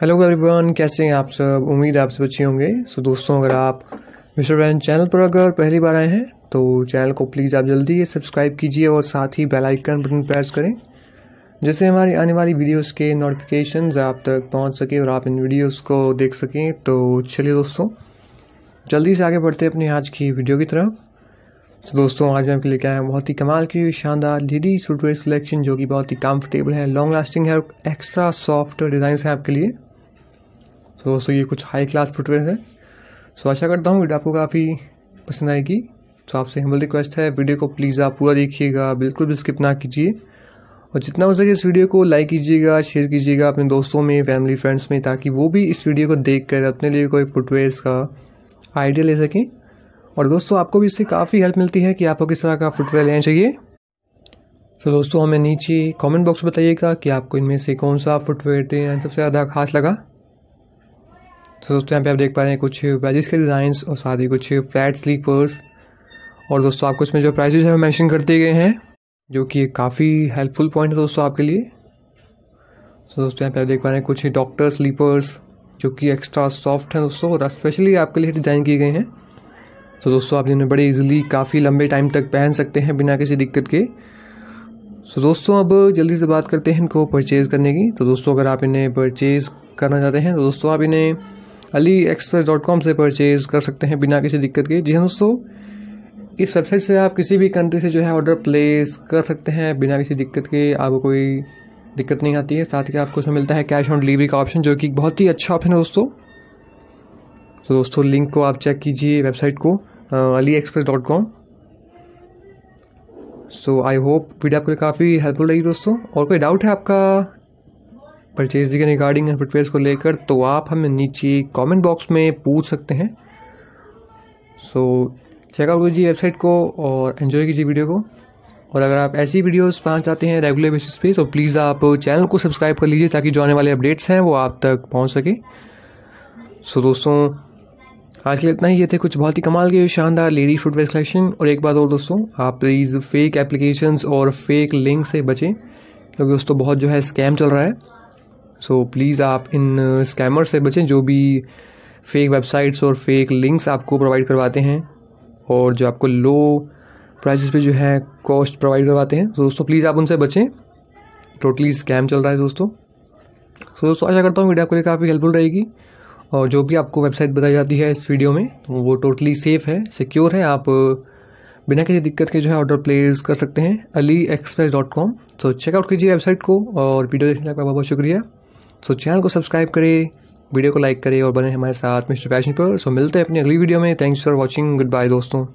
hello everyone कैसे हैं आप सब उम्मीद आप सब अच्छे होंगे सो दोस्तों अगर आप मिस्टर बैन चैनल पर अगर पहली बार आए हैं तो चैनल को प्लीज़ आप जल्दी सब्सक्राइब कीजिए और साथ ही बेल आइकन बटन प्रेस करें जिससे हमारी आने वाली वीडियोस के नोटिफिकेशन आप तक पहुंच सकें और आप इन वीडियोस को देख सकें तो चलिए दोस्तों जल्दी से आगे बढ़ते हैं अपनी आज की वीडियो की तरफ तो दोस्तों आज मैं आपके क्या है बहुत ही कमाल की शानदार लेडीज फुटवेयर सिलेक्शन जो कि बहुत ही कंफर्टेबल है लॉन्ग लास्टिंग है एक्स्ट्रा सॉफ्ट डिज़ाइन है आपके लिए तो दोस्तों ये कुछ हाई क्लास फुटवेयर है सो आशा करता हूँ वीडियो आपको काफ़ी पसंद आएगी तो आपसे हम्बल रिक्वेस्ट है वीडियो को प्लीज़ आप पूरा देखिएगा बिल्कुल भी स्किप ना कीजिए और जितना हो सके इस वीडियो को लाइक कीजिएगा शेयर कीजिएगा अपने दोस्तों में फैमिली फ्रेंड्स में ताकि वो भी इस वीडियो को देख कर अपने लिए कोई फुटवेयर्स का आइडिया ले सकें और दोस्तों आपको भी इससे काफ़ी हेल्प मिलती है कि आपको किस तरह का फुटवेयर लेना चाहिए तो दोस्तों हमें नीचे कमेंट बॉक्स में बताइएगा कि आपको इनमें से कौन सा फुटवेयर थे सबसे ज़्यादा खास लगा तो दोस्तों यहाँ पे आप देख पा रहे हैं कुछ वेजिस के डिज़ाइंस और साथ ही कुछ फ्लैट स्लीपर्स और दोस्तों आपको इसमें जो हैं है मैंशन कर दिए गए हैं जो कि काफ़ी हेल्पफुल पॉइंट है दोस्तों आपके लिए तो दोस्तों यहाँ पे आप देख पा रहे हैं कुछ डॉक्टर स्लीपर्स जो कि एक्स्ट्रा सॉफ्ट हैं दोस्तों और स्पेशली आपके लिए डिज़ाइन किए गए हैं तो दोस्तों आप इन्हें बड़े इजीली काफ़ी लंबे टाइम तक पहन सकते हैं बिना किसी दिक्कत के सो दोस्तों अब जल्दी से बात करते हैं इनको परचेज़ करने की तो दोस्तों अगर आप इन्हें परचेज़ करना चाहते हैं तो दोस्तों आप इन्हें अली एक्सप्रेस डॉट कॉम से परचेज़ कर सकते हैं बिना किसी दिक्कत के जी हाँ दोस्तों इस वेबसाइट से आप किसी भी कंट्री से जो है ऑर्डर प्लेस कर सकते हैं बिना किसी दिक्कत के आपको कोई दिक्कत नहीं आती है साथ ही आपको उसमें मिलता है कैश ऑन डिलीवरी का ऑप्शन जो कि बहुत ही अच्छा ऑप्शन है दोस्तों तो दोस्तों लिंक को आप चेक कीजिए वेबसाइट को AliExpress dot com so I hope video आपके लिए काफ़ी हेल्पफुल रही दोस्तों और कोई डाउट है आपका परचेज के रिगार्डिंग एंड फुटवेयर को लेकर तो आप हमें नीचे कमेंट बॉक्स में पूछ सकते हैं सो चेकआउट कीजिए वेबसाइट को और एंजॉय कीजिए वीडियो को और अगर आप ऐसी वीडियोस पाना चाहते हैं रेगुलर बेसिस पे तो प्लीज़ आप चैनल को सब्सक्राइब कर लीजिए ताकि जो आने वाले अपडेट्स हैं वो आप तक पहुंच सके सो दोस्तों आज के लिए इतना ही ये थे कुछ बहुत ही कमाल के शानदार लेडी फुटवेयर कलेक्शन और एक बात और दोस्तों आप प्लीज़ फेक एप्लीकेशन और फेक लिंक से बचें क्योंकि दोस्तों बहुत जो है स्कैम चल रहा है सो प्लीज़ आप इन स्कैमर uh, से बचें जो भी फेक वेबसाइट्स और फेक लिंक्स आपको प्रोवाइड करवाते हैं और जो आपको लो प्राइसेस पे जो है कॉस्ट प्रोवाइड करवाते हैं सो दोस्तों प्लीज़ आप उनसे बचें टोटली स्कैम चल रहा है दोस्तों सो दोस्तों आशा करता हूँ वीडियो आपको काफ़ी हेल्पफुल रहेगी और जो भी आपको वेबसाइट बताई जाती है इस वीडियो में तो वो टोटली सेफ़ है सिक्योर है आप uh, बिना किसी दिक्कत के जो है ऑर्डर प्लेस कर सकते हैं AliExpress dot com so check out कीजिए वेबसाइट को और वीडियो देखने का बहुत बहुत शुक्रिया सो तो so, चैनल को सब्सक्राइब करें वीडियो को लाइक करें और बने हमारे साथ मिस्टर पैशन पर सो so, मिलते हैं अपनी अगली वीडियो में thanks for watching goodbye दोस्तों